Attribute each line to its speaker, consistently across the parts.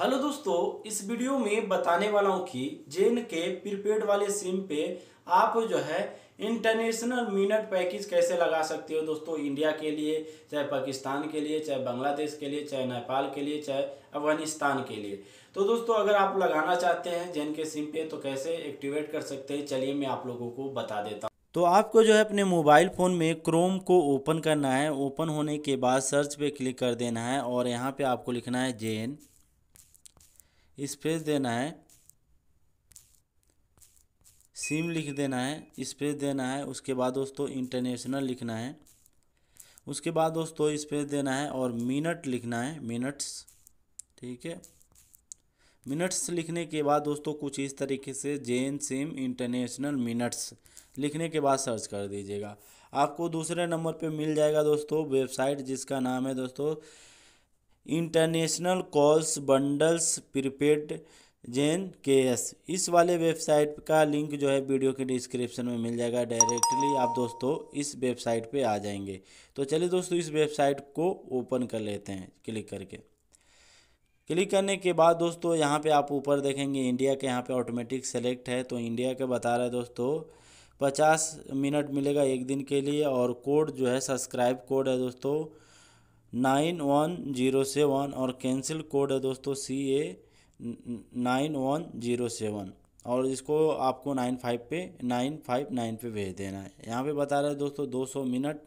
Speaker 1: hello दोस्तों इस video में बताने वाला हूँ कि जेन के प्रीपेड वाले सिम पे आप जो है इंटरनेशनल मिनट पैकेज कैसे लगा सकते हो दोस्तों इंडिया के लिए चाहे पाकिस्तान के लिए चाहे बांग्लादेश के लिए चाहे नेपाल के लिए चाहे अफगानिस्तान के लिए तो दोस्तों अगर आप लगाना चाहते हैं जेन के सिम पे तो कैसे एक्टिवेट कर सकते हैं चलिए मैं आप लोगों को बता देता हूँ तो आपको जो है अपने मोबाइल फ़ोन में क्रोम को ओपन करना है ओपन होने के बाद सर्च पे क्लिक कर देना है और यहाँ पे आपको लिखना है जेन स्पेस देना है सिम लिख देना है स्पेस देना है उसके बाद दोस्तों इंटरनेशनल लिखना है उसके बाद दोस्तों स्पेस देना है और मिनट लिखना है मिनट्स ठीक है मिनट्स लिखने के बाद दोस्तों कुछ इस तरीके से एन सिम इंटरनेशनल मिनट्स लिखने के बाद सर्च कर दीजिएगा आपको दूसरे नंबर पे मिल जाएगा दोस्तों वेबसाइट जिसका नाम है दोस्तों इंटरनेशनल कॉल्स बंडल्स प्रीपेड जेन के एस इस वाले वेबसाइट का लिंक जो है वीडियो के डिस्क्रिप्शन में मिल जाएगा डायरेक्टली आप दोस्तों इस वेबसाइट पे आ जाएंगे तो चलिए दोस्तों इस वेबसाइट को ओपन कर लेते हैं क्लिक करके क्लिक करने के बाद दोस्तों यहाँ पे आप ऊपर देखेंगे इंडिया के यहाँ पे ऑटोमेटिक सेलेक्ट है तो इंडिया का बता रहे दोस्तों पचास मिनट मिलेगा एक दिन के लिए और कोड जो है सब्सक्राइब कोड है दोस्तों नाइन वन जीरो सेवन और कैंसिल कोड है दोस्तों C A nine one zero seven और इसको आपको नाइन फाइव पे नाइन फाइव नाइन पे भेज देना है यहाँ पे बता रहे हैं दोस्तों दो सौ मिनट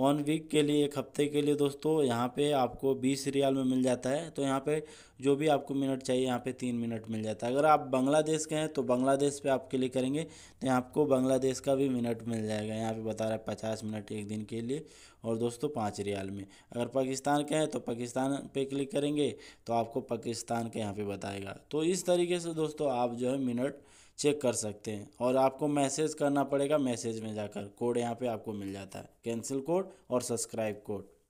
Speaker 1: वन वीक के लिए एक हफ्ते के लिए दोस्तों यहाँ पे आपको बीस रियाल में मिल जाता है तो यहाँ पे जो भी आपको मिनट चाहिए यहाँ पे तीन मिनट मिल जाता है अगर आप बांग्लादेश के हैं तो बांग्लादेश पे आप क्लिक करेंगे तो आपको बांग्लादेश का भी मिनट मिल जाएगा यहाँ पे बता रहा है पचास मिनट एक दिन के लिए और दोस्तों पाँच रियाल में अगर पाकिस्तान के हैं तो पाकिस्तान पर क्लिक करेंगे तो आपको पाकिस्तान के यहाँ पे बताएगा तो इस तरीके से दोस्तों आप जो है मिनट चेक कर सकते हैं और आपको मैसेज करना पड़ेगा मैसेज में जाकर कोड यहाँ पे आपको मिल जाता है कैंसिल कोड और सब्सक्राइब कोड